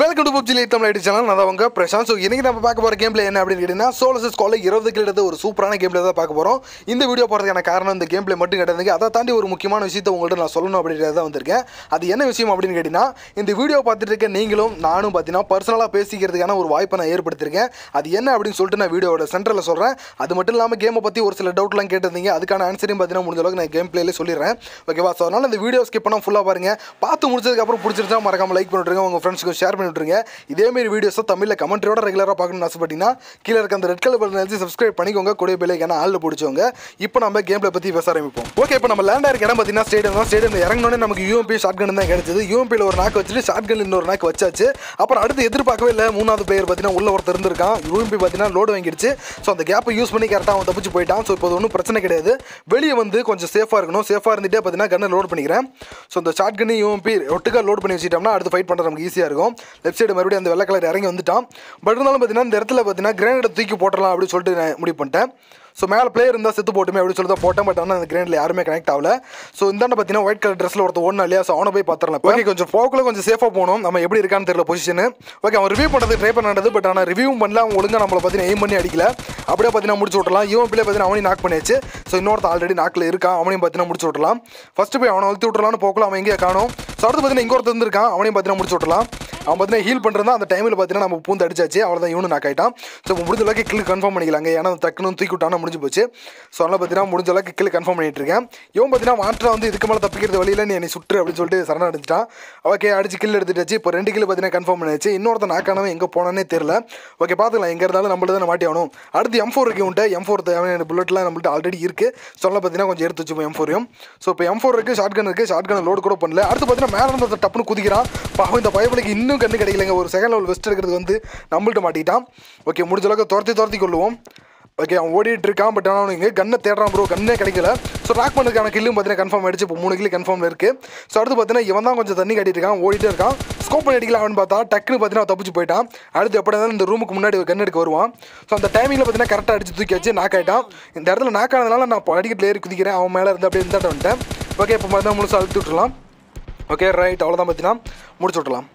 welcome to PUBG Tamil ID channel நான் அவங்க Prashanth so இன்றைக்கி நம்ம பார்க்க போகிற கேம்ல என்ன அப்படின்னு கேட்டிங்கன்னா சோலசஸ் காலில் இருபது கிலோ ஒரு சூப்பரான கேம் தான் பார்க்க போகிறோம் இந்த வீடியோ போகிறதுக்கான காரணம் இந்த கேம் மட்டும் கிடையாது அதை தாண்டி ஒரு முக்கியமான விஷயத்தை உங்கள்கிட்ட நான் சொல்லணும் அப்படின்றது தான் வந்திருக்கேன் அது என்ன விஷயம் அப்படின்னு கேட்டிங்கன்னா இந்த வீடியோ பார்த்துட்டு இருக்க நீங்களும் நானும் பார்த்தீங்கன்னா பர்சனலாக பேசிக்கிறதுக்கான ஒரு வாய்ப்பை நான் ஏற்படுத்திருக்கேன் அது என்ன அப்படின்னு சொல்லிட்டு நான் வீடியோட சென்டரில் சொல்கிறேன் அது மட்டும் இல்லாமல் கேமை பற்றி ஒரு சில டவுட்லாம் கேட்டிருந்தீங்க அதுக்கான ஆன்சரையும் பார்த்தீங்கன்னா முடிஞ்ச அளவுக்கு நான் கேம் பிளேலே சொல்லிடுறேன் ஓகேவா ஸோ அதனால் இந்த வீடியோ ஸ்கிப் பண்ணால் ஃபுல்லாக பாருங்கள் பார்த்து முடிச்சதுக்கப்புறம் பிடிச்சிருந்தா மறக்காமல் லைக் பண்ணிட்டுருங்க உங்கள் ஃப்ரெண்ட்ஸுக்கு ஷேர் பண்ணிட்டுருங்க இதேமாரி வீடியோஸை தமிழில் கமெண்ட்டோட ரெகுலராக பார்க்கணும்னு ஆசைப்பட்டீங்கன்னா கீழே இருக்க அந்த ரெட் கலர் பட்டன் நினச்சி சப்ஸ்கிரைப் பண்ணிக்கோங்க கூடிய ஏன்னா ஆளில் பிடிச்சவங்க இப்போ நம்ம கேமில் பற்றி பேச ஆரம்பிப்போம் ஓகே இப்போ நம்ம லேண்ட் ஆகிருக்க இடம் பார்த்தீங்கன்னா ஸ்டேடியம் தான் ஸ்டேடியம் இறங்கினோடனே நமக்கு யூஎம்பி ஷார்ட் கன் தான் கிடைச்சது யூஎம்பியில் ஒரு நாக்கு வச்சுட்டு ஷார்ட் கன் இன்னொரு நாக்கு வச்சாச்சு அப்புறம் அடுத்து எதிர்பார்க்கவே இல்லை மூணாவது பிளேயர் பார்த்தீங்கன்னா உள்ள ஒருத்தர் இருந்திருக்கான் யூஎம்பி பார்த்தீங்கன்னா லோடு வாங்கிடுச்சு ஸோ அந்த கேப்பை யூஸ் பண்ணி கரெக்டாக அவன் தப்பிச்சு போயிட்டான் ஸோ இப்போ ஒன்றும் பிரச்சனை கிடையாது வெளியே வந்து கொஞ்சம் சேஃபாக இருக்கணும் சேஃபாக இருந்துகிட்டே பார்த்தீங்கன்னா கன்னை லோட் பண்ணிக்கிறேன் ஸோ அந்த ஷார்ட் கன்னு யூஎம்பி ஒட்டுக்காக லோட் பண்ணி வச்சுட்டோம்னா அடுத்து ஃபைட் பண்ணுறது நமக்கு ஈஸியாக இருக்கும் லெஃப்ட் சைடு மறுபடியும் அந்த வெள்ளை கலர் இறங்கி வந்துட்டான் பட் இருந்தாலும் பார்த்தீங்கன்னா இந்த இடத்துல பார்த்தீங்கன்னா கிரேனேட்டை தூக்கி போட்டலாம் அப்படின்னு சொல்லிட்டு நான் முடிவு பண்ணிட்டேன் ஸோ மேலே பிளேயர் இருந்தால் செத்து போட்டுமே அப்படின்னு சொல்லி போட்டோம் போட்டேன் பட் ஆனால் அந்த கிரேண்டில் யாருமே கனெக்ட் ஆகல ஸோ இந்த பார்த்தீங்கன்னா ஒயிட் கலர் ட்ரெஸ்ஸில் ஒருத்தர் ஒன்று இல்லையா ஸோ அவனை போய் பார்த்துடலாம் ஓகே கொஞ்சம் போக்கில் கொஞ்சம் சேஃபாக போகணும் நம்ம எப்படி இருக்கான்னு தெரியல பொசிஷன் ஓகே அவன் ரிவியூ பண்ணுறது ட்ரை பண்ணது பட் ஆனால் ரிவியூ பண்ணல அவன் ஒழுங்காக நம்மளை பார்த்தீங்கன்னா எய்ம் பண்ணி அடிக்கல அப்படியே பார்த்தீங்கன்னா முடிச்சு விட்டலாம் இவன் பிள்ளை பார்த்தீங்கன்னா அவனையும் நாக் பண்ணியாச்சு ஸோ இன்னொருத்த ஆல்ரெடி நாக்கில் இருக்கான் அவனையும் பார்த்தீங்கன்னா முடிச்சு விட்டலாம் ஃபஸ்ட்டு போய் அவனை அழுத்தி விட்டுலான்னு போக்கலாம் அவன் எங்கேயே காணும் ஸோ அடுத்து பார்த்தீங்கன்னா இங்கே ஒருத்தர் இருந்திருக்கான் அவனையும் பார்த்தீங்கன்னா முடிச்சு விட்டலாம் அவன் பார்த்தீங்கன்னா ஹீல் பண்ணுறதா அந்த டைமில் பார்த்தீங்கன்னா நம்ம பூந்து அடிச்சாச்சு அவ்வளோதான் இவனு நாக் ஆகிட்டான் ஸோ முடிஞ்ச அளவுக்கு கன்ஃபார்ம் பண்ணிக்கலாங்க ஏன்னா டக்குன்னு தூக்கி விட்டான் முடிஞ்சு போச்சு ஸோ அதனால் பார்த்தீங்கன்னா முடிஞ்ச அளவுக்கு கீழே கன்ஃபார்ம் பண்ணிட்டு இருக்கேன் இவன் பார்த்தீங்கன்னா மாற்றம் வந்து இதுக்கு மேலே தப்பிக்கிறது வழியில் நீ என்னை சுற்று அப்படின்னு சொல்லிட்டு சரணம் அடிச்சிட்டான் ஓகே அடிச்சு கீழே எடுத்துட்டு இப்போ ரெண்டு கீழே பார்த்தீங்கன்னா கன்ஃபார்ம் பண்ணியாச்சு இன்னொருத்த நாக்கானவன் எங்கே போனானே தெரியல ஓகே பார்த்துக்கலாம் எங்கே இருந்தாலும் நம்மள்ட்ட தான் மாட்டி ஆகணும் அடுத்து எம் ஃபோர் இருக்கு உண்டு எம் ஃபோர் தேவையான புல்லட்லாம் நம்மள்ட்ட ஆல்ரெடி இருக்குது ஸோ அதனால் பார்த்தீங்கன்னா கொஞ்சம் எடுத்து வச்சுப்போம் எம் ஃபோரையும் ஸோ இப்போ எம் ஃபோர் இருக்குது ஷார்ட் கன் இருக்குது ஷார்ட் கன் லோடு கூட பண்ணல அடுத்து பார்த்தீங்கன்னா மேலே இருந்த குதிக்கிறான் பாவம் இந்த பயபலிக்கு இன்னும் கண்ணு கிடைக்கலங்க ஒரு செகண்ட் லெவல் வெஸ்ட் இருக்கிறது வந்து நம்மள்ட்ட மாட்டிக்கிட்டான் ஓகே முடிஞ்ச அளவுக்கு துரத்தி துரத்தி கொள்ளுவோம் ஓகே அவன் ஓடிட்டு இருக்கான் பட் ஆனால் அவனுக்கு கண்ணை தேடுறான் ப்ரோ கண்ணே கிடைக்கல ஸோ ராக் பண்ணுறதுக்கான கில்லும் பார்த்தீங்கன்னா கன்ஃபார்ம் ஆயிடுச்சு இப்போ மூணு கிலி கன்ஃபார்ம் இருக்குது ஸோ அடுத்து பார்த்தீங்கன்னா இவன் தான் கொஞ்சம் தண்ணி கட்டிட்டு இருக்கான் ஓடிட்டு இருக்கான் ஸ்கோப் பண்ணி அடிக்கலாம்னு பார்த்தா டக்குன்னு பார்த்தீங்கன்னா தப்பிச்சு போயிட்டான் அடுத்து எப்படி இருந்தாலும் இந்த ரூமுக்கு முன்னாடி கன் எடுக்க வருவான் ஸோ அந்த டைமிங்கில் பார்த்தீங்கன்னா கரெக்டாக அடிச்சு தூக்கி வச்சு நாக் ஆகிட்டான் இந்த இடத்துல நாக் ஆனதுனால நான் அடிக்கட்டு ஏறி குதிக்கிறேன் அவன் மேலே இருந்து அப்படியே இருந்தாட்ட வந்துட்டேன் ஓகே இப்போ பார்த்தீங்கன்னா முழுசாக அழுத்து விட்டுலாம் ஓகே ரைட் அவ்வளோதான் பார்த்தீங்கன்னா முடிச்சு விட்டுலாம்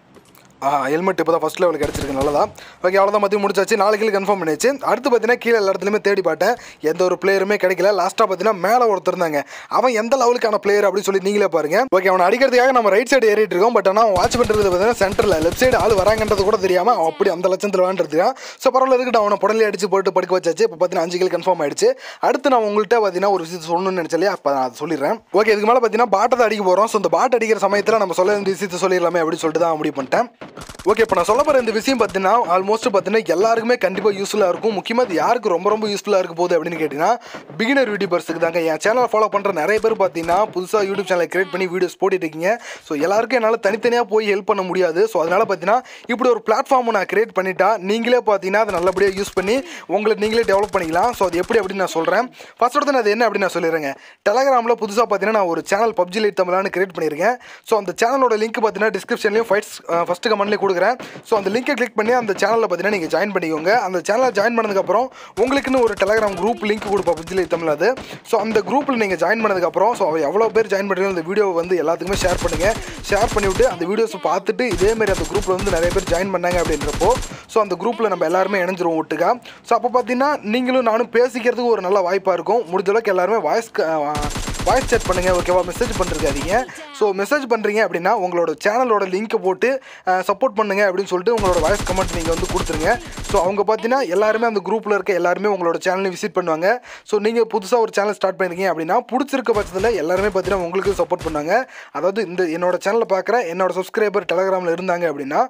ஹெல்மெட் இப்போ தான் ஃபஸ்ட் லெவலுக்கு கிடச்சிருக்கு தான் ஓகே அவ்வளோதான் மத்தியும் முடிச்சாச்சு நாளைக்கு கன்ஃபார்ம் பண்ணியாச்சு அடுத்து பார்த்தீங்கன்னா கீழே எல்லா இடத்துலையுமே தேடி பாட்டேன் எந்த ஒரு பிளேயருமே கிடைக்கல லாஸ்ட்டாக பார்த்தீங்கன்னா மேலே ஒருத்தர் இருந்தாங்க அவன் எந்த லெவலுக்கான பிளேயர் அப்படின்னு சொல்லி நீங்களே பாருங்க ஓகே அவனை அடிக்கிறதுக்காக நம்ம ரைட் சைடு ஏறிட்டு இருக்கோம் பட் ஆனால் அவன் வாட்ச் பண்ணுறது பார்த்தீங்கன்னா சென்டரில் லெஃப்ட் சைடு ஆள் வராங்கன்றது கூட தெரியாமல் அவன் அப்படி அந்த லட்சத்தில் வேண்டிருக்கான் ஸோ பரவாயில்ல இருக்கட்டும் அவனை புடலே அடிச்சு போட்டு படுக்க வச்சாச்சு இப்போ பார்த்தீங்கன்னா அஞ்சு கிலோ கன்ஃபார்ம் ஆயிடுச்சு அடுத்து நான் உங்கள்கிட்ட பார்த்தீங்கன்னா ஒரு விஷயம் சொல்லணும்னு நினச்சாலே அப்போ நான் சொல்லிடுறேன் ஓகே இதுக்கு மேலே பார்த்தீங்கன்னா பாட்டை தான் அடிக்க போகிறோம் ஸோ இந்த பாட்டு அடிக்கிற சமயத்தில் நம்ம சொல்ல வேண்டிய விஷயத்தை சொல்லிடலாமே அப்படின்னு சொல்லிட்டு தான் முடிவு பண்ணிட்டேன் ஓகே இப்போ நான் சொல்ல போகிற இந்த விஷயம் பார்த்தீங்கன்னா ஆல்மோஸ்ட் பார்த்தீங்கன்னா எல்லாருக்குமே கண்டிப்பாக யூஸ்ஃபுல்லாக இருக்கும் முக்கியமாக அது யாருக்கு ரொம்ப ரொம்ப யூஸ்ஃபுல்லாக இருக்க போகுது அப்படின்னு கேட்டிங்கன்னா பிகினர் யூடியூபர்ஸுக்கு தாங்க என் சேனலை ஃபாலோ பண்ணுற நிறைய பேர் பார்த்தீங்கன்னா புதுசாக யூடியூப் சேனலை கிரியேட் பண்ணி வீடியோஸ் போட்டுட்டு இருக்கீங்க ஸோ எல்லாருக்கும் என்னால் தனித்தனியாக போய் ஹெல்ப் பண்ண முடியாது ஸோ அதனால் பார்த்தீங்கன்னா இப்படி ஒரு பிளாட்ஃபார்மை நான் கிரியேட் பண்ணிட்டா நீங்களே பார்த்தீங்கன்னா அதை நல்லபடியாக யூஸ் பண்ணி உங்களை நீங்களே டெவலப் பண்ணிக்கலாம் ஸோ அது எப்படி அப்படின்னு நான் சொல்கிறேன் ஃபஸ்ட் நான் அது என்ன அப்படின்னு நான் சொல்லிடுறேங்க டெலகிராமில் புதுசாக பார்த்தீங்கன்னா நான் ஒரு சேனல் பப்ஜி லைட் தமிழான்னு கிரியேட் பண்ணியிருக்கேன் ஸோ அந்த சேனலோட லிங்க் பார்த்தீங்கன்னா டிஸ்கிரிப்ஷன்லேயும் ஃபைட்ஸ் ஃபஸ்ட்டு மண்ணிலே கொடுக்குறேன் ஸோ அந்த லிங்கை கிளிக் பண்ணி அந்த சேனலில் பார்த்தீங்கன்னா நீங்கள் ஜாயின் பண்ணிக்கோங்க அந்த சேனலை ஜாயின் பண்ணதுக்கப்புறம் உங்களுக்குன்னு ஒரு டெலகிராம் குரூப் லிங்க் கொடுப்பா புஜிலி தமிழ் அது ஸோ அந்த குரூப்பில் நீங்கள் ஜாயின் பண்ணதுக்கப்புறம் ஸோ எவ்வளோ பேர் ஜாயின் பண்ணுறீங்க அந்த வீடியோவை வந்து எல்லாத்துக்குமே ஷேர் பண்ணுங்கள் ஷேர் பண்ணிவிட்டு அந்த வீடியோஸை பார்த்துட்டு இதேமாரி அந்த குரூப்பில் வந்து நிறைய பேர் ஜாயின் பண்ணாங்க அப்படின்றப்போ ஸோ அந்த குரூப்பில் நம்ம எல்லாருமே இணைஞ்சிருவோம் ஒட்டுக்கா ஸோ அப்போ பார்த்தீங்கன்னா நீங்களும் நானும் பேசிக்கிறதுக்கு ஒரு நல்ல வாய்ப்பாக இருக்கும் முடிஞ்சளவுக்கு எல்லாருமே வாய்ஸ் வாய்ஸ் சேட் பண்ணுங்கள் ஓகேவா மெசேஜ் பண்ணிருக்காதீங்க ஸோ மெசேஜ் பண்ணுறீங்க அப்படின்னா உங்களோட சேனலோட லிங்க்கை போட்டு சப்போர்ட் பண்ணுங்கள் அப்படின்னு சொல்லிட்டு உங்களோட வாய்ஸ் கமெண்ட் நீங்கள் வந்து கொடுத்துருங்க ஸோ அவங்க பார்த்தீங்கன்னா எல்லாருமே அந்த குரூப்பில் இருக்க எல்லாருமே உங்களோட சேனலை விசிட் பண்ணுவாங்க ஸோ நீங்கள் புதுசாக ஒரு சேனல் ஸ்டார்ட் பண்ணிருக்கீங்க அப்படின்னா பிடிச்சிருக்க பட்சத்தில் எல்லாருமே பார்த்தீங்கன்னா உங்களுக்கு சப்போர்ட் பண்ணுவாங்க அதாவது இந்த என்னோட சேனலை பார்க்குற என்னோட சப்ஸ்கிரைபர் டெலகிராமில் இருந்தாங்க அப்படின்னா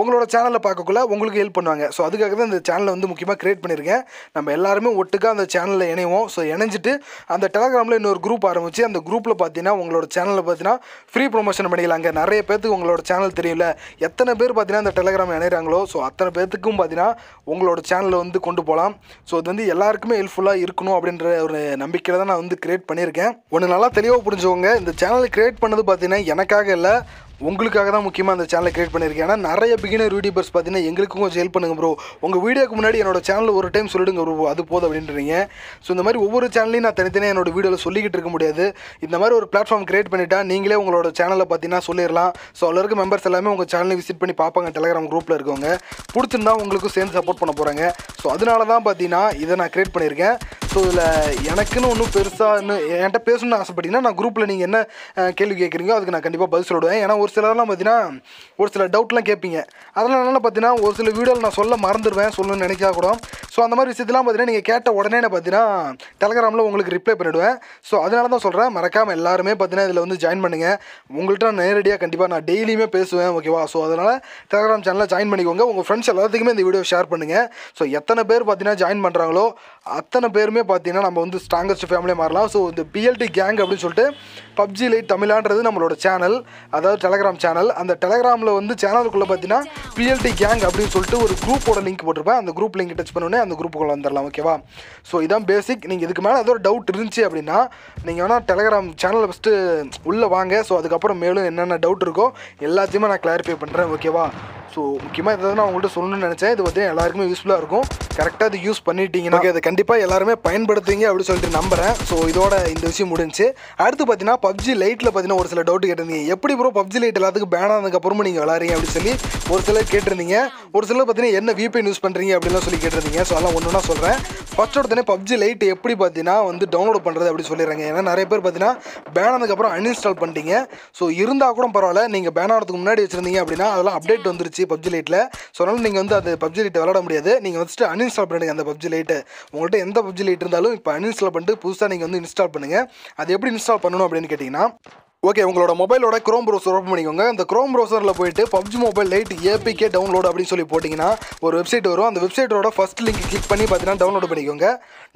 உங்களோட சேனலை பார்க்கக்குள்ள உங்களுக்கு ஹெல்ப் பண்ணுவாங்க ஸோ அதுக்காக தான் இந்த சேனலை வந்து முக்கியமாக க்ரியேட் பண்ணியிருக்கேன் நம்ம எல்லாருமே ஒட்டுக்காக அந்த சேனலில் இணைவோம் ஸோ இணைஞ்சிட்டு அந்த டெலகிராமில் இன்னொரு குரூப் ஆரம்பிச்சு வச்சு அந்த குரூப்பில் பார்த்தீங்கன்னா உங்களோட சேனலில் பார்த்தீங்கன்னா ஃப்ரீ ப்ரொமோஷன் பண்ணிக்கலாங்க நிறைய பேர்த்துக்கு உங்களோட சேனல் தெரியல எத்தனை பேர் பார்த்தீங்கன்னா அந்த டெலகிராம் இணைகிறாங்களோ ஸோ அத்தனை பேர்த்துக்கும் பார்த்தீங்கன்னா உங்களோட சேனலில் வந்து கொண்டு போகலாம் ஸோ அது வந்து எல்லாருக்குமே ஹெல்ப்ஃபுல்லாக இருக்கணும் அப்படின்ற ஒரு நம்பிக்கையில் தான் நான் வந்து கிரியேட் பண்ணியிருக்கேன் ஒன்று நல்லா தெளிவாக புரிஞ்சவங்க இந்த சேனல் கிரியேட் பண்ணது பார்த்தீங்கன்னா எனக்காக இல்லை உங்களுக்காக தான் முக்கியமாக அந்த சேனலை கிரியேட் பண்ணியிருக்கேன் ஏன்னா நிறைய பிகினர் யூடியூபர்ஸ் பார்த்தீங்கன்னா எங்களுக்கும் கொஞ்சம் ஹெல்ப் பண்ணுங்க ப்ரோ உங்கள் வீடியோக்கு முன்னாடி என்னோட சேனல் ஒரு டைம் சொல்லிடுங்க ப்ரோ அது போதும் அப்படின்றீங்க ஸோ இந்த மாதிரி ஒவ்வொரு சேனலையும் நான் தனித்தனியாக என்னோட வீடியோவில் சொல்லிக்கிட்டு இருக்க முடியாது இந்த மாதிரி ஒரு பிளாட்ஃபார்ம் கிரியேட் பண்ணிட்டா நீங்களே உங்களோட சேனலை பார்த்தீங்கன்னா சொல்லிடலாம் ஸோ அவ்வளோ இருக்க மெம்பர்ஸ் எல்லாமே உங்கள் சேனலை விசிட் பண்ணி பார்ப்பாங்க டெலகிராம் குரூப்பில் இருக்கவங்க பிடிச்சிருந்தா உங்களுக்கும் சேர்ந்து சப்போர்ட் பண்ண போகிறாங்க ஸோ அதனால தான் பார்த்தீங்கன்னா இதை நான் கிரியேட் பண்ணியிருக்கேன் ஸோ இதில் எனக்குன்னு ஒன்றும் பெருசாக இன்னும் என்கிட்ட பேசணும்னு ஆசைப்பட்டீங்கன்னா நான் குரூப்பில் நீங்கள் என்ன கேள்வி கேட்குறீங்களோ அதுக்கு நான் கண்டிப்பாக பதில் சொல்லிடுவேன் ஏன்னா ஒரு சிலர்லாம் பார்த்தீங்கன்னா ஒரு சில டவுட்லாம் கேட்பீங்க அதனால பார்த்தீங்கன்னா ஒரு சில வீடியோவில் நான் சொல்ல மறந்துடுவேன் சொல்லணும்னு நினைக்கா கூட ஸோ அந்த மாதிரி விஷயத்தெல்லாம் பார்த்தீங்கன்னா நீங்கள் கேட்ட உடனே என்ன பார்த்தீங்கன்னா டெலகிராமில் உங்களுக்கு ரிப்ளை பண்ணிவிடுவேன் ஸோ அதனால தான் சொல்கிறேன் மறக்காமல் எல்லாருமே பார்த்தீங்கன்னா இதில் வந்து ஜாயின் பண்ணுங்கள் உங்கள்கிட்ட நான் நேரடியாக கண்டிப்பாக நான் டெய்லியுமே பேசுவேன் ஓகேவா ஸோ அதனால் டெலகிராம் சேனலில் ஜாயின் பண்ணிக்கோங்க உங்கள் ஃப்ரெண்ட்ஸ் எல்லாத்துக்குமே இந்த வீடியோ ஷேர் பண்ணுங்கள் ஸோ எத்தனை பேர் பார்த்தீங்கன்னா ஜாயின் பண்ணுறாங்களோ அத்தனை பேருமே பார்த்தீங்கன்னா நம்ம வந்து ஸ்ட்ராங்கஸ்ட் ஃபேமிலியாக மாறலாம் ஸோ இந்த பிஎல்டி கேங் அப்படின்னு சொல்லிட்டு பப்ஜி லைட் தமிழான்றது நம்மளோட சேனல் அதாவது டெலகிராம் சேனல் அந்த டெலகிராமில் வந்து சேனலுக்குள்ளே பார்த்தீங்கன்னா பிஎல்டி கேங் அப்படின்னு சொல்லிட்டு ஒரு குரூப்போட லிங்க் போட்டிருப்பேன் அந்த குரூப் லிங்க் டச் பண்ணோடனே அந்த குரூப்புக்குள்ளே வந்துடலாம் ஓகேவா ஸோ இதான் பேசிக் நீங்கள் இதுக்கு மேலே ஏதோ டவுட் இருந்துச்சு அப்படின்னா நீங்கள் வேணால் டெலகிராம் சேனலில் ஃபஸ்ட்டு உள்ளே வாங்க ஸோ அதுக்கப்புறம் மேலும் என்னென்ன டவுட் இருக்கோ எல்லாத்தையுமே நான் கிளாரிஃபை பண்ணுறேன் ஓகேவா ஸோ முக்கியமாக இதை நான் உங்கள்கிட்ட சொல்லணும்னு நினச்சேன் இது பார்த்தீங்கன்னா எல்லாருக்குமே யூஸ்ஃபுல்லாக இருக்கும் கரெக்டாக இது யூஸ் பண்ணிட்டீங்கன்னா இதை கண்டிப்பாக எல்லாருமே பயன்படுத்துவீங்க அப்படின்னு சொல்லிட்டு நம்புகிறேன் ஸோ இதோட இந்த விஷயம் முடிஞ்சு அடுத்து பார்த்தீங்கன்னா பப்ஜி லைட்டில் பார்த்தீங்கன்னா ஒரு சில டவுட் கேட்டிருந்தீங்க எப்படி ப்ரோ பப்ஜி லைட் எல்லாத்துக்கும் பேன் ஆனதுக்கப்புறமா நீங்கள் விளாட்றீங்க அப்படின்னு சொல்லி ஒரு சிலர் கேட்டிருந்தீங்க ஒரு சிலர் பார்த்தீங்கன்னா என்ன விபிஎன் யூஸ் பண்ணுறீங்க அப்படின்லாம் சொல்லி கேட்டிருந்தீங்க ஸோ அதெல்லாம் ஒன்று ஒன்றா சொல்கிறேன் ஃபஸ்ட் உடனே பப்ஜி லைட் எப்படி பார்த்தீங்கன்னா வந்து டவுன்லோட் பண்ணுறது அப்படின்னு சொல்லிடுறாங்க ஏன்னா நிறைய பேர் பார்த்தீங்கன்னா பேன் ஆனதுக்கப்புறம் அன்இன்ஸ்டால் பண்ணிட்டீங்க ஸோ இருந்தால் கூட பரவாயில்ல நீங்கள் பேன் ஆனதுக்கு முன்னாடி வச்சுருந்தீங்க அப்படின்னா அதெல்லாம் அப்டேட் வந்துருச்சு ஆயிடுச்சு பப்ஜி லைட்டில் ஸோ அதனால் நீங்கள் வந்து அந்த பப்ஜி லைட்டை விளாட முடியாது நீங்கள் வந்துட்டு அன்இன்ஸ்டால் பண்ணுங்கள் அந்த பப்ஜி லைட்டு உங்கள்கிட்ட எந்த பப்ஜி லைட் இருந்தாலும் இப்போ அன்இன்ஸ்டால் பண்ணிட்டு புதுசாக நீங்கள் வந்து இன்ஸ்டால் பண்ணுங்கள் அது எப்படி இன்ஸ்டால் பண்ணணும் அப்படின்னு கேட்டிங்கன்னா ஓகே உங்களோட மொபைலோட க்ரோம் ப்ரௌசர் ஓப்பன் பண்ணிக்கோங்க அந்த க்ரோம் ப்ரௌசரில் போயிட்டு PUBG mobile lite APK download அப்படின்னு சொல்லி போட்டிங்கன்னா ஒரு வெப்சைட் வரும் அந்த வெப்சைட்டோட ஃபஸ்ட் லிங்க் கிளிக் பண்ணி பார்த்தீங்கன்னா டவுன்லோட் பண்ணிக்கோங்க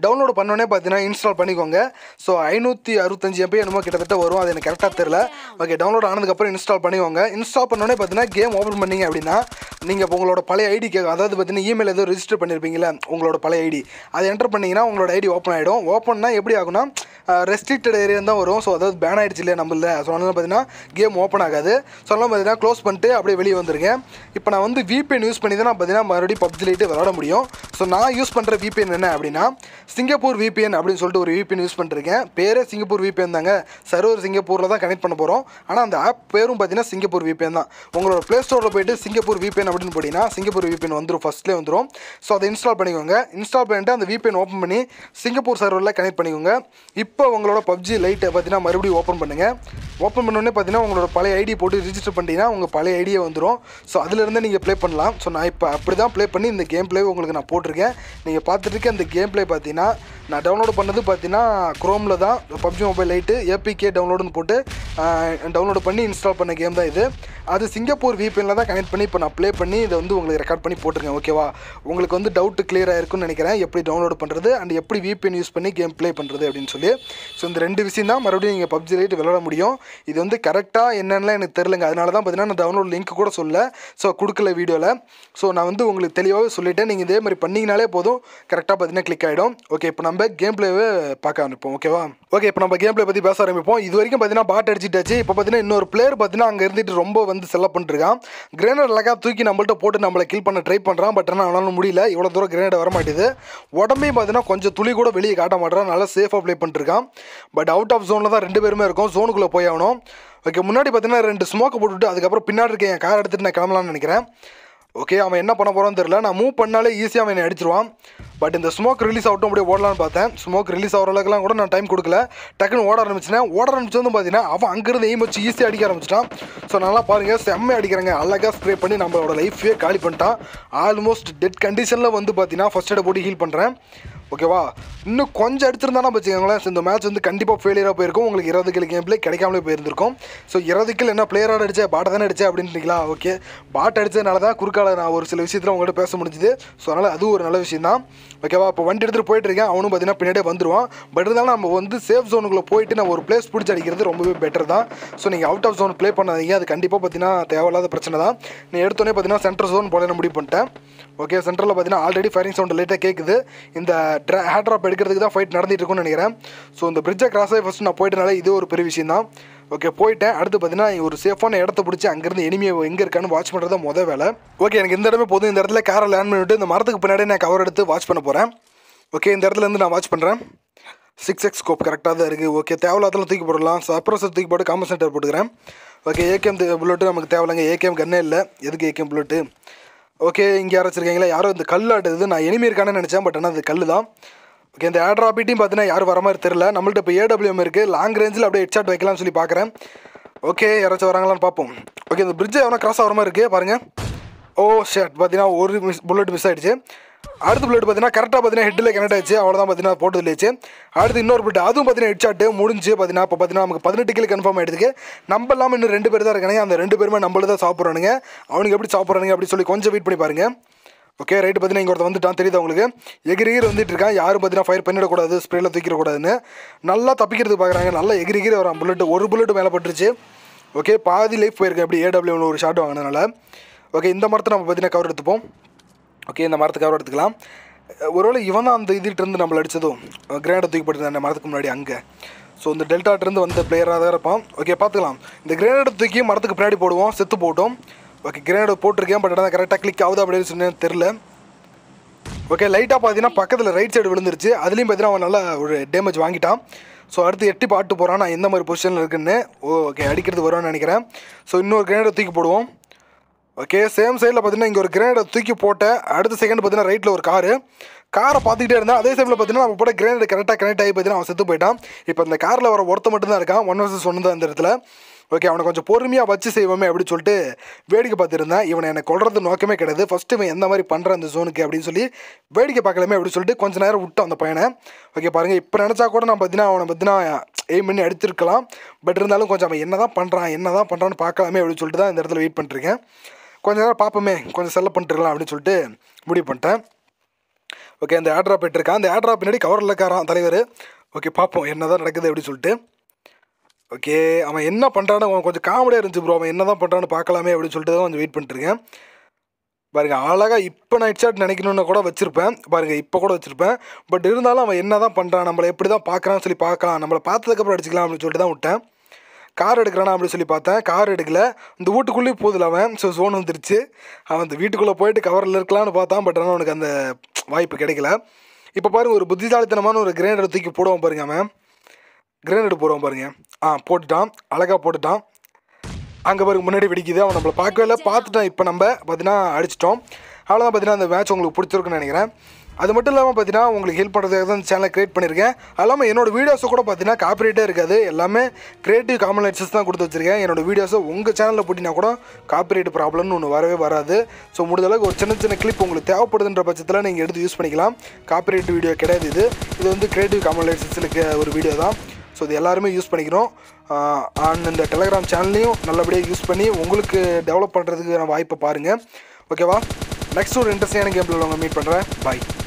டவுன்லோட் பண்ணோடனே பார்த்தீங்கன்னா இன்ஸ்டால் பண்ணிக்கோங்க ஸோ ஐநூற்றி அறுபத்தஞ்சு எம்பி என்னமோ கிட்டத்தட்ட வரும் அது எனக்கு கரெக்டாக தெரில ஓகே டவுன்லோட் ஆனதுக்கப்புறம் இன்ஸ்டால் பண்ணிக்கோங்க இன்ஸ்டால் பண்ணோடனே பார்த்தீங்கன்னா கேம் ஓப்பன் பண்ணிங்க அப்படின்னா நீங்கள் இப்போ உங்களோட பழைய ஐடி கேட்கும் அதாவது பார்த்தீங்கன்னா இமெயில் எதுவும் ரிஜிஸ்டர் பண்ணியிருப்பீங்களா உங்களோட பழைய ஐடி அதை என்டர் பண்ணிங்கன்னா உங்களோட ஐடி ஓப்பன் ஆகிடும் ஓப்பன்னா எப்படி ஆகும்னா ரெஸ்ட்ரிக்டட் ஏரியா தான் வரும் ஸோ அதாவது பேன் ஆகிடுச்சு இல்லையா நம்மள சொன்னாலும் பார்த்தீங்கன்னா கேம் ஓப்பன் ஆகாது சொன்னாலும் பார்த்தீங்கன்னா க்ளோஸ் பண்ணிட்டு அப்படியே வெளியே வந்திருக்கேன் இப்போ நான் வந்து விபிஎன் யூஸ் பண்ணி தான் நான் பார்த்தீங்கன்னா மறுபடியும் பப்ஜி லைட்டு விளாட முடியும் ஸோ நான் யூஸ் பண்ணுற விபிஎன் என்ன அப்படின்னா சிங்கப்பூர் விபிஎன் அப்படின்னு சொல்லிட்டு ஒரு விபிஎன் யூஸ் பண்ணிருக்கேன் பேரே சிங்கப்பூர் விபிஎன் தாங்க சர்வர் சிங்கப்பூரில் தான் கனெக்ட் பண்ண போகிறோம் ஆனால் அந்த ஆப் பேரும் பார்த்தீங்கன்னா சிங்கப்பூர் விபிஎன் தான் உங்களோட ப்ளே ஸ்டோரில் போயிட்டு சிங்கப்பூர் விபிஎன் அப்படின்னு போட்டிங்கன்னா சிங்கப்பூர் விபிஎன் வந்துடும் ஃபஸ்ட்லேயே வந்துடும் ஸோ அதை இன்ஸ்டால் பண்ணிக்கோங்க இன்ஸ்டால் பண்ணிட்டு அந்த விபிஎன் ஓப்பன் பண்ணி சிங்கப்பூர் சர்வரில் கனெக்ட் பண்ணிக்கோங்க இப்போ உங்களோட பப்ஜி லைட்டை பார்த்தீங்கன்னா மறுபடியும் ஓப்பன் பண்ணுங்கள் ஓப்பன் பண்ணோடனே பார்த்தீங்கன்னா உங்களோட பழைய ஐடி போட்டு ரிஜிஸ்டர் பண்ணிட்டீங்கன்னா உங்கள் பழைய ஐடியை வந்துடும் ஸோ அதிலிருந்து நீங்கள் ப்ளே பண்ணலாம் ஸோ நான் இப்போ அப்படி தான் ப்ளே பண்ணி இந்த கேம் ப்ளே உங்களுக்கு நான் போட்டிருக்கேன் நீங்கள் பார்த்துட்டு அந்த கேம் ப்ளே பார்த்தீங்கன்னா நான் டவுன்லோட் பண்ணது பார்த்தீங்கன்னா க்ரோமில் தான் பப்ஜி மொபைல் லைட்டு ஏபிகே டவுன்லோடுன்னு போட்டு டவுன்லோடு பண்ணி இன்ஸ்டால் பண்ண கேம் தான் இது அது சிங்கப்பூர் விபிஎனில் தான் கனெக்ட் பண்ணி இப்போ நான் ப்ளே பண்ணி இதை வந்து உங்களுக்கு ரெக்கார்ட் பண்ணி போட்டிருக்கேன் ஓகேவா உங்களுக்கு வந்து டவுட்டு கிளியர் ஆயிருக்குன்னு நினைக்கிறேன் எப்படி டவுன்லோட் பண்ணுறது அண்ட் எப்படி விபிஎன் யூஸ் பண்ணி கேம் ப்ளே பண்ணுறது அப்படின்னு சொல்லி ஸோ இந்த ரெண்டு விஷயம் தான் மறுபடியும் நீங்கள் பப்ஜி லைட் விளாட முடியும் இது வந்து கரெக்டாக என்னென்னலாம் எனக்கு தெரிலங்க அதனால தான் பார்த்தீங்கன்னா நான் டவுன்லோட் லிங்க் கூட சொல்ல ஸோ கொடுக்கல வீடியோவில் ஸோ நான் வந்து உங்களுக்கு தெளிவாகவே சொல்லிவிட்டேன் நீங்கள் இதே மாதிரி பண்ணிங்கனாலே போதும் கரெக்டாக பார்த்தீங்கன்னா கிளிக் ஆகிடும் ஓகே இப்போ நம்ம கேம் பிளேவே பார்க்க ஆரம்பிப்போம் ஓகேவா ஓகே இப்போ நம்ம கேம் பிளே பற்றி பேச ஆரம்பிப்போம் இது வரைக்கும் பார்த்தீங்கன்னா பாட் அடிச்சிட்டாச்சு இப்போ பார்த்தீங்கன்னா இன்னொரு பிளேயர் பார்த்தீங்கன்னா அங்கே இருந்துட்டு ரொம்ப வந்து செல்ல பண்ணிருக்கான் கிரேனட் அழகாக தூக்கி நம்மள்ட்ட போட்டு நம்மளை கில் பண்ண ட்ரை பண்ணுறான் பட் ஆனால் அவனால முடியல இவ்வளோ தூரம் கிரேனட் வர மாட்டேது உடம்பையும் பார்த்தீங்கன்னா கொஞ்சம் துளி கூட வெளியே காட்ட மாட்டேறான் நல்லா சேஃபாக ப்ளே பண்ணிருக்கான் பட் அவுட் ஆஃப் ஜோனில் தான் ரெண்டு பேருமே இருக்கும் ஜோனுக்குள்ளே போய் ஆகணும் ஓகே முன்னாடி பார்த்தீங்கன்னா ரெண்டு ஸ்மோக்கை போட்டுவிட்டு அதுக்கப்புறம் பின்னாடி இருக்க என் கார் எடுத்துகிட்டு நான் கிளம்பலான்னு நினைக்கிறேன் ஓகே அவன் என்ன பண்ண போகிறான்னு தெரில நான் மூவ் பண்ணாலே ஈஸியாக அவன் என்னை அடிச்சிருவான் பட் இந்த ஸ்மோக் ரிலீஸ் ஆகட்டும் அப்படியே ஓடலான்னு பார்த்தேன் ஸ்மோக் ரிலீஸ் ஆகிற அளவுக்குலாம் கூட நான் டைம் கொடுக்கல டக்குன்னு ஓட ஆரம்பிச்சினேன் ஓட ஆரம்பிச்சதும் பார்த்தீங்கன்னா அவன் அங்கேருந்து எய்ம் வச்சு ஈஸியாக அடிக்க ஆரம்பிச்சிட்டான் ஸோ நல்லா பாருங்கள் செம்மையாக அடிக்கிறாங்க அழகாக ஸ்ப்ரே பண்ணி நம்மளோட லைஃபே காலி பண்ணிட்டான் ஆல்மோஸ்ட் டெட் கண்டிஷனில் வந்து பார்த்தீங்கன்னா ஃபஸ்ட் எடை போட்டு ஹீல் பண்ணுறேன் ஓகேவா இன்னும் கொஞ்சம் எடுத்திருந்தானா வச்சுக்கோங்களேன் இந்த மேட்ச் வந்து கண்டிப்பாக ஃபெயிலியராக போயிருக்கும் உங்களுக்கு இருபது கிலோ கேம் பிளே கிடைக்காமலே போயிருந்திருக்கும் ஸோ இருபது கிலோ என்ன பிளேயரோட அடிச்சே பாட்டை தானே அடிச்சே அப்படின்றீங்களா ஓகே பாட் அடித்ததுனால தான் குறுக்கால நான் ஒரு சில விஷயத்தில் உங்கள்கிட்ட பேச முடிஞ்சுது ஸோ அதனால் அதுவும் ஒரு நல்ல விஷயம் தான் ஓகேவா இப்போ வண்டி எடுத்துகிட்டு போயிட்டு இருக்கேன் அவனும் பார்த்தீங்கன்னா பின்னாடியே வந்துடுவான் பட் இருந்தாலும் நம்ம வந்து சேஃப் ஜோனுக்குள்ளே போயிட்டு நான் ஒரு பிளேஸ் பிடிச்சி அடிக்கிறது ரொம்பவே பெட்டர் தான் ஸோ நீங்கள் அவுட் ஆஃப் ஜோன் ப்ளே பண்ணாதீங்க அது கண்டிப்பாக பார்த்தீங்கன்னா தேவையில்லாத பிரச்சனை தான் நீ எடுத்தோடனே பார்த்தீங்கன்னா சென்ட்ரல் ஜோன் போல முடிவு பண்ணிட்டேன் ஓகே சென்ட்ரலில் பார்த்தீங்கன்னா ஆல்ரெடி ஃபைரிங் சவுண்ட் லேட்டாக கேட்குது இந்த ஹேட் ட்ராப் எடுக்கிறதுக்கு தான் ஃபைட் நடந்துட்டு இருக்கும்னு நினைக்கிறேன் ஸோ இந்த பிரிட்ஜை கிராஸ் ஆகி ஃபஸ்ட்டு நான் போயிட்டனால இது ஒரு பெரிய விஷயம் தான் ஓகே போயிட்டேன் அடுத்து பார்த்தீங்கன்னா ஒரு சேஃபான இடத்த பிடிச்சி அங்கேருந்து எனிமியை எங்கே இருக்கான்னு வாட்ச் பண்ணுறது மொதல் வேலை ஓகே எனக்கு இந்த இடமே போதும் இந்த இடத்துல காரை லேண்ட் பண்ணிவிட்டு இந்த மரத்துக்கு பின்னாடி நான் கவர் எடுத்து வாட்ச் பண்ண போகிறேன் ஓகே இந்த இடத்துலேருந்து நான் வாட்ச் பண்ணுறேன் சிக்ஸ் எக்ஸ் ஸ்கோப் கரெக்டாக தான் இருக்குது ஓகே தேவையில்லாதெல்லாம் தூக்கி போடலாம் சப்ரஸர் தூக்கி போட்டு காம்பன் சென்டர் போட்டுக்கிறேன் ஓகே ஏகேஎம் புல்லட்டு நமக்கு தேவையில்லைங்க ஏகேஎம் கண்ணே இல்லை எதுக்கு ஏகேஎம் புல்லட்டு ஓகே இங்கே யாராச்சிருக்கீங்களா வச்சுருக்கீங்களா யாரும் இந்த கல் ஆட்டுது நான் எனிமே இருக்கானு நினச்சேன் பட் ஆனால் அது கல் தான் ஓகே இந்த ஏட்ராப்பிட்டையும் பார்த்தீங்கன்னா யாரும் வர மாதிரி தெரில நம்மள்ட்ட இப்போ ஏடபிள்யூஎம் இருக்குது லாங் ரேஞ்சில் அப்படியே ஹெட் ஷாட் வைக்கலாம்னு சொல்லி பார்க்குறேன் ஓகே யாராச்சும் வராங்களான்னு பார்ப்போம் ஓகே இந்த பிரிட்ஜ் எவ்வளோ கிராஸ் ஆகிற மாதிரி இருக்குது பாருங்கள் ஓ oh, ஷேட் பார்த்தீங்கன்னா ஒரு மிஸ் புல்லட் மிஸ் ஆகிடுச்சு அடுத்த பிளேட் பார்த்தீங்கன்னா கரெக்டாக பார்த்தீங்கன்னா ஹெட்டில் கனெக்ட் ஆச்சு தான் பார்த்தீங்கன்னா போட்டு அடுத்து இன்னொரு பிளேட் அதுவும் பார்த்தீங்கன்னா ஹெட் சாட்டு முடிஞ்சு பார்த்தீங்கன்னா இப்போ பார்த்தீங்கன்னா நமக்கு பதினெட்டு கிலோ கன்ஃபார்ம் ஆகிடுது நம்ம இல்லாமல் இன்னும் ரெண்டு பேர் தான் இருக்கானே அந்த ரெண்டு பேருமே நம்மள தான் சாப்பிட்றானுங்க அவனுக்கு எப்படி சாப்பிட்றானுங்க அப்படின்னு சொல்லி கொஞ்சம் வெயிட் பண்ணி பாருங்கள் ஓகே ரைட் பார்த்தீங்கன்னா இங்கே ஒருத்த வந்துட்டான் தெரியுது அவங்களுக்கு எகிரீர் வந்துட்டு இருக்கான் யாரும் பார்த்தீங்கன்னா ஃபயர் பண்ணிடக்கூடாது ஸ்ப்ரேல தூக்கிடக்கூடாதுன்னு நல்லா தப்பிக்கிறது பார்க்குறாங்க நல்லா எகிரீர் வரான் புல்லட்டு ஒரு புல்லட்டு மேலே பட்டுருச்சு ஓகே பாதி லைஃப் போயிருக்கேன் எப்படி ஏடபிள்யூ ஒரு ஷாட் வாங்கினதுனால ஓகே இந்த மரத்தை நம்ம பார்த்தீங்கன்னா கவர் எடுத்துப்போம் ஓகே இந்த மரத்துக்கு கவர் எடுத்துக்கலாம் ஒருவேளை இவன் தான் அந்த இருந்து நம்மளை அடித்ததும் கிரேனடை தூக்கி போட்டு அந்த மரத்துக்கு முன்னாடி அங்கே ஸோ இந்த டெல்டாட்டிருந்து வந்த பிளேயராக தான் இருப்பான் ஓகே பார்த்துக்கலாம் இந்த கிரேனடை தூக்கி மரத்துக்கு பின்னாடி போடுவோம் செத்து போட்டோம் ஓகே கிரேனடை போட்டிருக்கேன் பட் ஆனால் கரெக்டாக கிளிக் ஆகுது அப்படின்னு சொன்னேன் தெரில ஓகே லைட்டாக பார்த்தீங்கன்னா பக்கத்தில் ரைட் சைடு விழுந்துருச்சு அதுலேயும் பார்த்தீங்கன்னா அவன் நல்லா ஒரு டேமேஜ் வாங்கிட்டான் ஸோ அடுத்து எட்டி பாட்டு போகிறான் நான் எந்த மாதிரி பொசிஷனில் இருக்குன்னு ஓகே அடிக்கிறது வரும்னு நினைக்கிறேன் ஸோ இன்னொரு கிரேனடை தூக்கி போடுவோம் ஓகே சேம் சைடில் பார்த்தீங்கன்னா இங்கே ஒரு கிரேனடை தூக்கி போட்டேன் அடுத்த செகண்ட் பார்த்தீங்கன்னா ரைட்டில் ஒரு காரு காரை பார்த்துக்கிட்டே இருந்தால் அதே சைடில் பார்த்தீங்கன்னா நம்ம போட்ட கிரேனடு கரெக்டாக கனெக்ட் ஆகி பார்த்தீங்கன்னா அவன் செத்து போயிட்டான் இப்போ இந்த காரில் வர ஒருத்த மட்டும்தான் இருக்கான் ஒன் வருஷம் சொன்னது தான் அந்த இடத்துல ஓகே அவனை கொஞ்சம் பொறுமையாக வச்சு செய்வோமே அப்படின்னு சொல்லிட்டு வேடிக்கை பார்த்துருந்தேன் இவனை என்னை கொள்றது நோக்கமே கிடையாது ஃபஸ்ட்டு இவன் எந்த மாதிரி பண்ணுறான் அந்த ஜோனுக்கு அப்படின்னு சொல்லி வேடிக்கை பார்க்கலாமே அப்படின்னு சொல்லிட்டு கொஞ்ச நேரம் விட்டோம் அந்த பையனை ஓகே பாருங்கள் இப்போ நினச்சா கூட நான் பார்த்தீங்கன்னா அவனை பார்த்தீங்கன்னா எய்ம் பண்ணி அடிச்சிருக்கலாம் பட் இருந்தாலும் கொஞ்சம் அவன் என்ன தான் பண்ணுறான் என்ன தான் பண்ணுறான்னு பார்க்கலாமே அப்படின்னு சொல்லிட்டு தான் இந்த இடத்துல வெயிட் பண்ணிருக்கேன் கொஞ்ச நேரம் பார்ப்போமே கொஞ்சம் செல்ல பண்ணிட்டுருக்கலாம் அப்படின்னு சொல்லிட்டு முடிவு பண்ணிட்டேன் ஓகே அந்த ஆட்ரா போயிட்டுருக்கான் அந்த ஆட்ரா பின்னாடி கவரில் இருக்காரான் தலைவர் ஓகே பார்ப்போம் என்ன தான் நடக்குது அப்படின்னு சொல்லிட்டு ஓகே அவன் என்ன பண்ணுறான்னு அவன் கொஞ்சம் காமெடியாக இருந்துச்சு ப்ரோ அவன் என்ன தான் பண்ணுறான்னு பார்க்கலாமே அப்படின்னு சொல்லிட்டு தான் கொஞ்சம் வெயிட் பண்ணிட்டுருக்கேன் பாருங்கள் அழகாக இப்போ நான் ஹெட்ஷாட் நினைக்கணும்னு கூட வச்சுருப்பேன் பாருங்கள் இப்போ கூட வச்சுருப்பேன் பட் இருந்தாலும் அவன் என்ன தான் பண்ணுறான் நம்மளை எப்படி தான் பார்க்குறான்னு சொல்லி பார்க்கலாம் நம்மளை பார்த்ததுக்கப்புறம் அடிச்சிக்கலாம் அப்படின்னு சொல்லிட்டு தான் விட்டேன் கார் எடுக்கிறானா அப்படின்னு சொல்லி பார்த்தேன் கார் எடுக்கல இந்த வீட்டுக்குள்ளேயும் போதில் அவன் ஸோ சோன் வந்துருச்சு அவன் அந்த வீட்டுக்குள்ளே போயிட்டு கவரில் இருக்கலான்னு பார்த்தான் பட் ஆனால் அவனுக்கு அந்த வாய்ப்பு கிடைக்கல இப்போ பாருங்கள் ஒரு புத்திசாலித்தனமான ஒரு கிரேனேட் தூக்கி போடுவோம் பாருங்க அவன் கிரேனேட் போடுவோம் பாருங்க ஆ போட்டுட்டான் அழகாக போட்டுட்டான் அங்கே பாருங்க முன்னாடி வெடிக்குது அவன் நம்மளை பார்க்கவே இல்லை பார்த்துட்டான் இப்போ நம்ம பார்த்தீங்கன்னா அடிச்சிட்டோம் அவ்வளோதான் பார்த்தீங்கன்னா அந்த மேட்ச் உங்களுக்கு பிடிச்சிருக்குன்னு நினைக்கிறேன் அது மட்டும் இல்லாமல் பார்த்தீங்கன்னா உங்களுக்கு ஹெல்ப் பண்ணுறதுக்காக தான் சேனல் கிரியேட் பண்ணியிருக்கேன் அது இல்லாமல் என்னோடய வீடியோஸை கூட பார்த்தீங்கன்னா காப்பிரைட்டே இருக்காது எல்லாமே கிரியேட்டிவ் காமன் லைட்ஸஸ் தான் கொடுத்து வச்சுருக்கேன் என்னோடய வீடியோஸை உங்கள் சேனலில் போட்டினா கூட காப்பிரைட் ப்ராப்ளம்னு ஒன்று வரவே வராது ஸோ முடிஞ்சளவுக்கு ஒரு சின்ன சின்ன கிளிப் உங்களுக்கு தேவைப்படுதுன்ற பட்சத்தில் நீங்கள் எடுத்து யூஸ் பண்ணிக்கலாம் காப்பிரைட் வீடியோ கிடையாது இது இது வந்து கிரியேட்டிவ் காமன் லைட்ஸஸில் ஒரு வீடியோ தான் ஸோ இது எல்லாருமே யூஸ் பண்ணிக்கிறோம் அண்ட் இந்த டெலகிராம் சேனல்லையும் நல்லபடியாக யூஸ் பண்ணி உங்களுக்கு டெவலப் பண்ணுறதுக்கு வாய்ப்பை பாருங்கள் ஓகேவா நெக்ஸ்ட் ஒரு இன்ட்ரெஸ்டிங்கான கேம்பில் உங்களை மீட் பண்ணுறேன் பாய்